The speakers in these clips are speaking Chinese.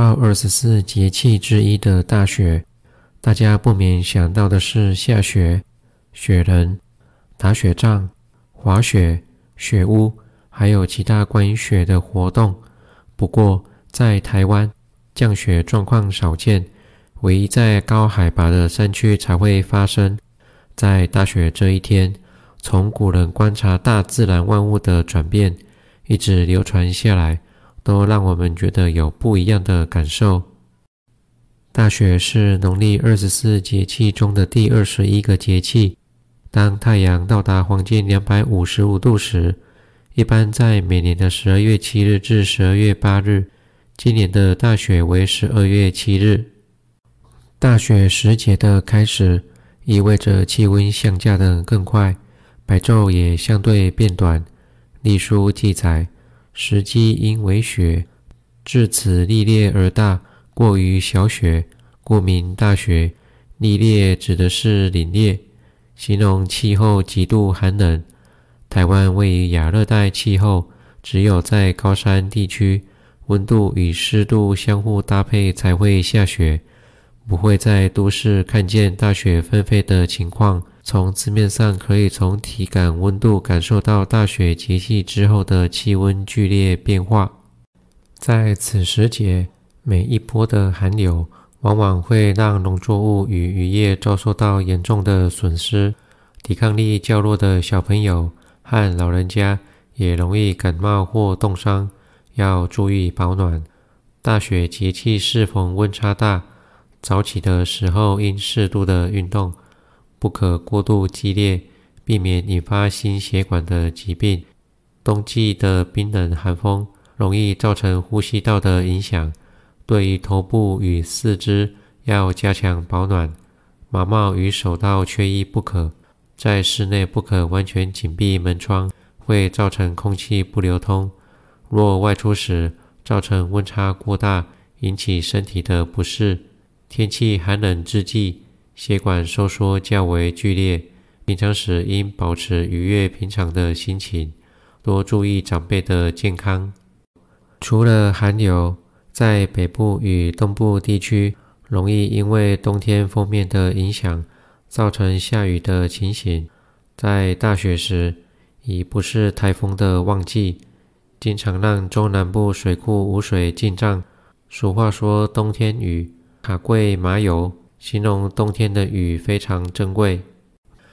到二十四节气之一的大雪，大家不免想到的是下雪、雪人、打雪仗、滑雪、雪屋，还有其他关于雪的活动。不过，在台湾，降雪状况少见，唯一在高海拔的山区才会发生。在大雪这一天，从古人观察大自然万物的转变，一直流传下来。都让我们觉得有不一样的感受。大雪是农历二十四节气中的第二十一个节气，当太阳到达黄金两百五十五度时，一般在每年的十二月七日至十二月八日。今年的大雪为十二月七日。大雪时节的开始，意味着气温下降的更快，白昼也相对变短。《历书记载》。时机因为雪至此历烈而大，过于小雪，故名大雪。历烈指的是凛冽，形容气候极度寒冷。台湾位于亚热带气候，只有在高山地区，温度与湿度相互搭配才会下雪，不会在都市看见大雪纷飞的情况。从字面上，可以从体感温度感受到大雪节气之后的气温剧烈变化。在此时节，每一波的寒流往往会让农作物与渔业遭受到严重的损失。抵抗力较弱的小朋友和老人家也容易感冒或冻伤，要注意保暖。大雪节气适逢温差大，早起的时候应适度的运动。不可过度激烈，避免引发心血管的疾病。冬季的冰冷寒风容易造成呼吸道的影响，对于头部与四肢要加强保暖，毛帽与手套缺一不可。在室内不可完全紧闭门窗，会造成空气不流通。若外出时造成温差过大，引起身体的不适。天气寒冷之际。血管收缩较为剧烈，平常时应保持愉悦平常的心情，多注意长辈的健康。除了寒流，在北部与东部地区容易因为冬天封面的影响，造成下雨的情形。在大雪时，已不是台风的旺季，经常让中南部水库无水进账。俗话说：“冬天雨，卡贵麻油。”形容冬天的雨非常珍贵。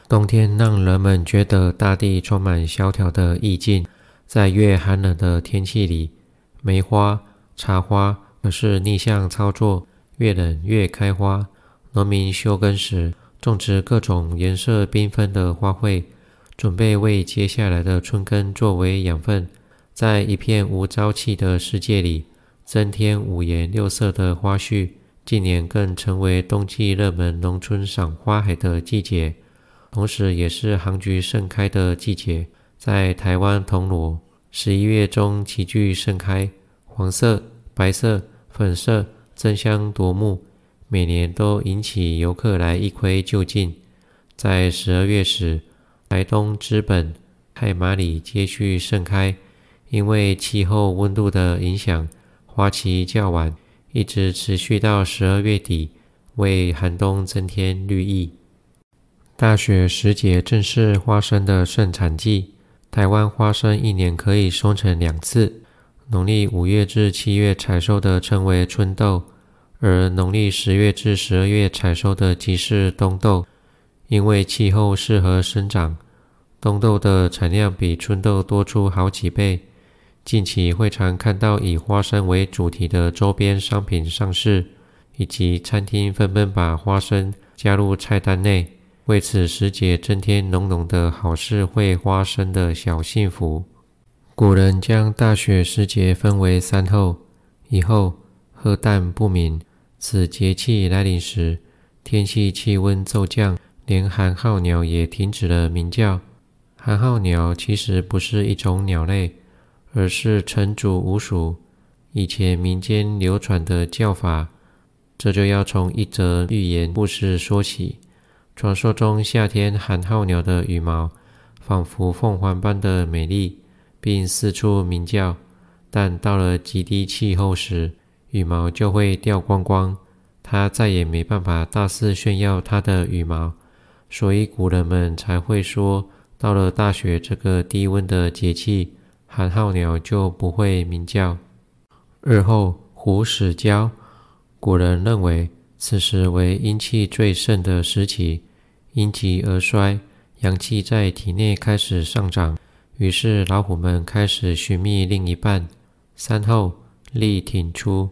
冬天让人们觉得大地充满萧条的意境。在越寒冷的天气里，梅花、茶花而是逆向操作，越冷越开花。农民休耕时，种植各种颜色缤纷的花卉，准备为接下来的春耕作为养分。在一片无朝气的世界里，增添五颜六色的花絮。近年更成为冬季热门农村赏花海的季节，同时也是杭菊盛开的季节。在台湾铜锣，十一月中齐聚盛开，黄色、白色、粉色争相夺目，每年都引起游客来一窥究竟。在十二月时，台东知本、太马里接续盛开，因为气候温度的影响，花期较晚。一直持续到十二月底，为寒冬增添绿意。大雪时节正是花生的盛产季。台湾花生一年可以收成两次，农历五月至七月采收的称为春豆，而农历十月至十二月采收的即是冬豆。因为气候适合生长，冬豆的产量比春豆多出好几倍。近期会常看到以花生为主题的周边商品上市，以及餐厅纷纷把花生加入菜单内，为此时节增添浓浓的好事会花生的小幸福。古人将大雪时节分为三候：，一候喝淡不敏。此节气来临时，天气气温骤降，连寒号鸟也停止了鸣叫。寒号鸟其实不是一种鸟类。而是成主无鼠以前民间流传的叫法，这就要从一则寓言故事说起。传说中，夏天寒号鸟的羽毛仿佛凤凰般的美丽，并四处鸣叫；但到了极低气候时，羽毛就会掉光光，它再也没办法大肆炫耀它的羽毛。所以古人们才会说，到了大雪这个低温的节气。寒号鸟就不会鸣叫。日后虎始交，古人认为此时为阴气最盛的时期，阴极而衰，阳气在体内开始上涨，于是老虎们开始寻觅另一半。三后立挺出，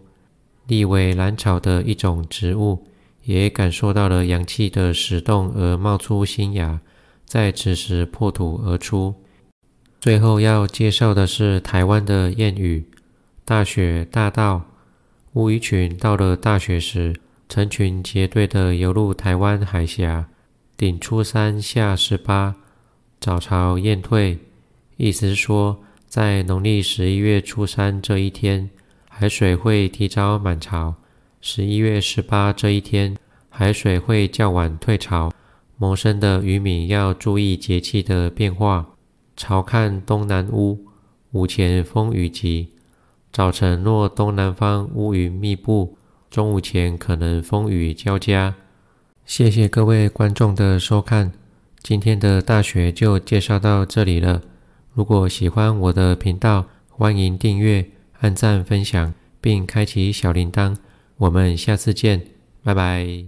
立为兰草的一种植物，也感受到了阳气的始动而冒出新芽，在此时破土而出。最后要介绍的是台湾的谚语：“大雪大盗”，乌鱼群到了大雪时，成群结队的游入台湾海峡，顶初三下十八，早潮雁退，意思是说，在农历十一月初三这一天，海水会提早满潮；十一月十八这一天，海水会较晚退潮。谋生的渔民要注意节气的变化。朝看东南屋，午前风雨急。早晨若东南方乌云密布，中午前可能风雨交加。谢谢各位观众的收看，今天的大学就介绍到这里了。如果喜欢我的频道，欢迎订阅、按赞、分享，并开启小铃铛。我们下次见，拜拜。